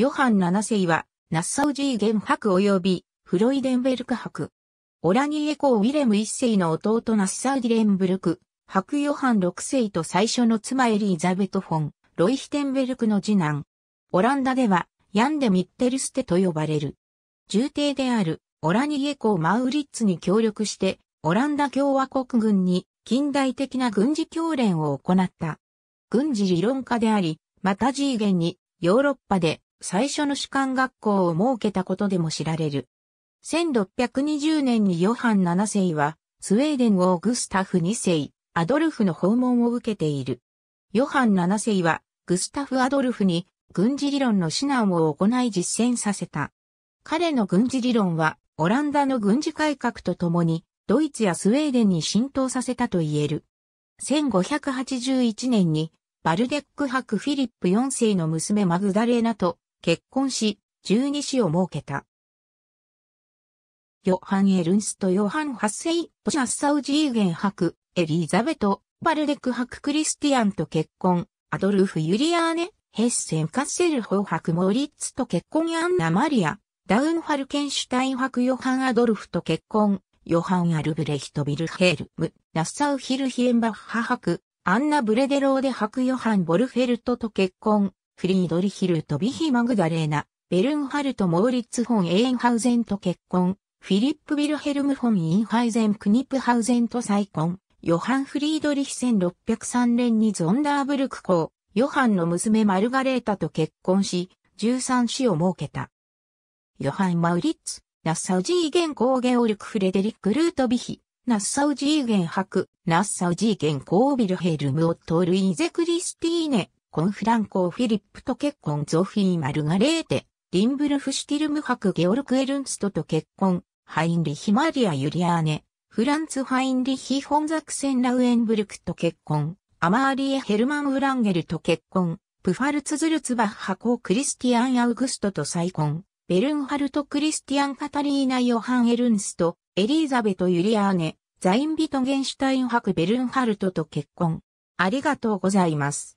ヨハン七世は、ナッサウジーゲン博及びフロイデンベルク博。オラニエ公ウィレム一世の弟ナッサウ・ディレンブルク、博ヨハン六世と最初の妻エリーザベト・フォン、ロイヒテンベルクの次男。オランダでは、ヤンデ・ミッテルステと呼ばれる。重帝である、オラニエ公マウリッツに協力して、オランダ共和国軍に近代的な軍事教練を行った。軍事理論家であり、またゲンにヨーロッパで最初の主観学校を設けたことでも知られる。1620年にヨハン7世は、スウェーデン王グスタフ2世、アドルフの訪問を受けている。ヨハン7世は、グスタフ・アドルフに軍事理論の指南を行い実践させた。彼の軍事理論は、オランダの軍事改革とともに、ドイツやスウェーデンに浸透させたと言える。1581年に、バルデック博フィリップ4世の娘マグダレーナと結婚し、十二子を設けた。ヨハン・エルンスト・ヨハンハセイ、ポシャッサウジーゲンク、エリザベト、バルデクハクリスティアンと結婚、アドルフ・ユリアーネ、ヘッセン・カッセルホハク・モリッツと結婚アンナ・マリア、ダウン・ファルケンシュタインク・ヨハン・アドルフと結婚、ヨハン・アルブレヒト・ビルヘルム、ナッサウ・ヒルヒエンバッハク。アンナ・ブレデローデク・ヨハン・ボルフェルトと結婚、フリードリヒルト・ビヒ・マグダレーナ、ベルンハルト・モーリッツ・フォン・エーンハウゼンと結婚、フィリップ・ビルヘルム・フォン・インハイゼン・クニップハウゼンと再婚、ヨハン・フリードリヒ1603年にゾンダーブルク公、ヨハンの娘マルガレータと結婚し、13子を設けた。ヨハン・マウリッツ、ナッサウジーゲンコーゲオルク・フレデリック・ルート・ビヒ、ナッサウジーゲンハク、ナッサウジーゲンコービルヘルム・オット・ルイゼ・クリスティーネ、コンフランコー・フィリップと結婚ゾフィー・マルガレーテ、リンブルフ・シティルム博ゲオルク・エルンストと結婚、ハインリヒ・マリア・ユリアーネ、フランツ・ハインリヒ・ホンザクセン・ラウエンブルクと結婚、アマーリエ・ヘルマン・ウランゲルと結婚、プファルツ・ズルツバッハ公クリスティアン・アウグストと再婚、ベルンハルト・クリスティアン・カタリーナ・ヨハン・エルンスト、エリーザベト・ユリアーネ、ザインビト・ゲンシュタイン博ベルンハルトと結婚。ありがとうございます。